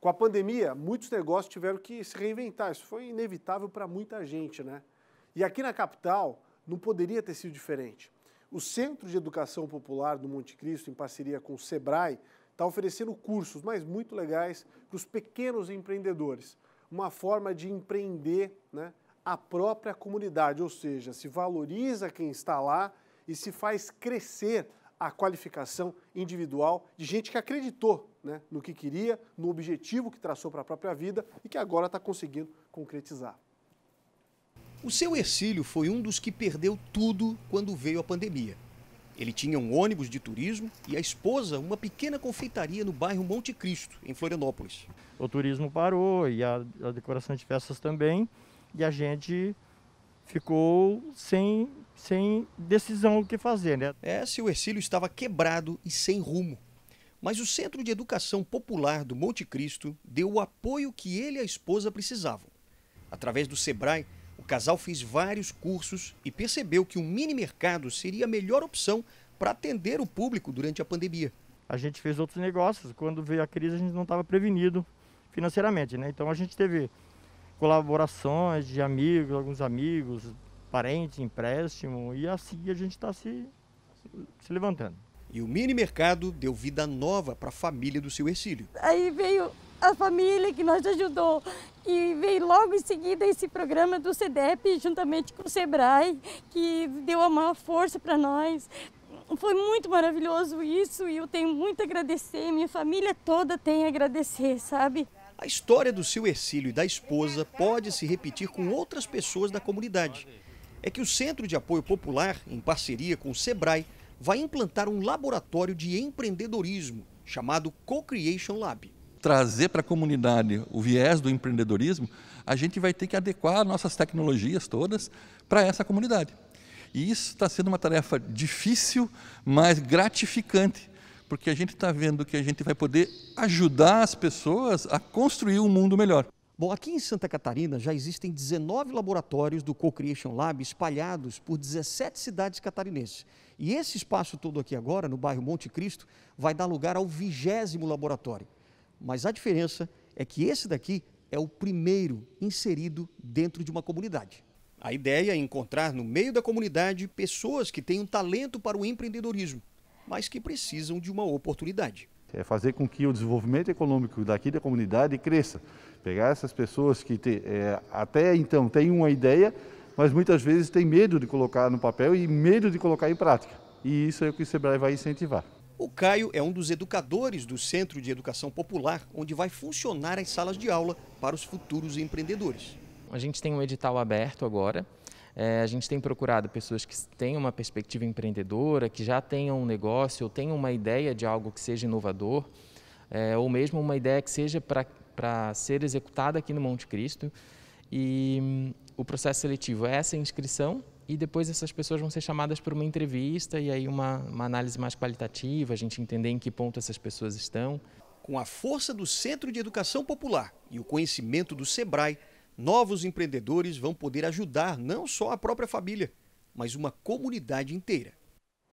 Com a pandemia, muitos negócios tiveram que se reinventar. Isso foi inevitável para muita gente, né? E aqui na capital não poderia ter sido diferente. O Centro de Educação Popular do Monte Cristo, em parceria com o Sebrae, está oferecendo cursos, mas muito legais, para os pequenos empreendedores. Uma forma de empreender né, a própria comunidade, ou seja, se valoriza quem está lá e se faz crescer a qualificação individual de gente que acreditou né, no que queria, no objetivo que traçou para a própria vida e que agora está conseguindo concretizar. O seu Ercílio foi um dos que perdeu tudo quando veio a pandemia. Ele tinha um ônibus de turismo e a esposa uma pequena confeitaria no bairro Monte Cristo, em Florianópolis. O turismo parou e a, a decoração de festas também, e a gente ficou sem, sem decisão o que fazer. Né? É, seu Ercílio estava quebrado e sem rumo. Mas o Centro de Educação Popular do Monte Cristo deu o apoio que ele e a esposa precisavam. Através do Sebrae, o casal fez vários cursos e percebeu que um mini mercado seria a melhor opção para atender o público durante a pandemia. A gente fez outros negócios, quando veio a crise a gente não estava prevenido financeiramente, né? Então a gente teve colaborações de amigos, alguns amigos, parentes, empréstimo, e assim a gente está se, se levantando. E o mini mercado deu vida nova para a família do seu Ercílio. Aí veio a família que nos ajudou e veio logo em seguida esse programa do CDEP juntamente com o SEBRAE, que deu a maior força para nós. Foi muito maravilhoso isso e eu tenho muito a agradecer, minha família toda tem a agradecer, sabe? A história do seu Ercílio e da esposa pode se repetir com outras pessoas da comunidade. É que o Centro de Apoio Popular, em parceria com o SEBRAE, vai implantar um laboratório de empreendedorismo chamado Co-Creation Lab. Trazer para a comunidade o viés do empreendedorismo, a gente vai ter que adequar nossas tecnologias todas para essa comunidade. E isso está sendo uma tarefa difícil, mas gratificante, porque a gente está vendo que a gente vai poder ajudar as pessoas a construir um mundo melhor. Bom, aqui em Santa Catarina já existem 19 laboratórios do Co-Creation Lab espalhados por 17 cidades catarinenses. E esse espaço todo aqui agora, no bairro Monte Cristo, vai dar lugar ao vigésimo laboratório. Mas a diferença é que esse daqui é o primeiro inserido dentro de uma comunidade. A ideia é encontrar no meio da comunidade pessoas que têm um talento para o empreendedorismo mas que precisam de uma oportunidade. É fazer com que o desenvolvimento econômico daqui da comunidade cresça. Pegar essas pessoas que te, é, até então têm uma ideia, mas muitas vezes têm medo de colocar no papel e medo de colocar em prática. E isso é o que o SEBRAE vai incentivar. O Caio é um dos educadores do Centro de Educação Popular, onde vai funcionar as salas de aula para os futuros empreendedores. A gente tem um edital aberto agora, é, a gente tem procurado pessoas que têm uma perspectiva empreendedora, que já tenham um negócio, ou tenham uma ideia de algo que seja inovador, é, ou mesmo uma ideia que seja para ser executada aqui no Monte Cristo. E hum, o processo seletivo é essa inscrição e depois essas pessoas vão ser chamadas para uma entrevista e aí uma, uma análise mais qualitativa, a gente entender em que ponto essas pessoas estão. Com a força do Centro de Educação Popular e o conhecimento do SEBRAE, novos empreendedores vão poder ajudar não só a própria família, mas uma comunidade inteira.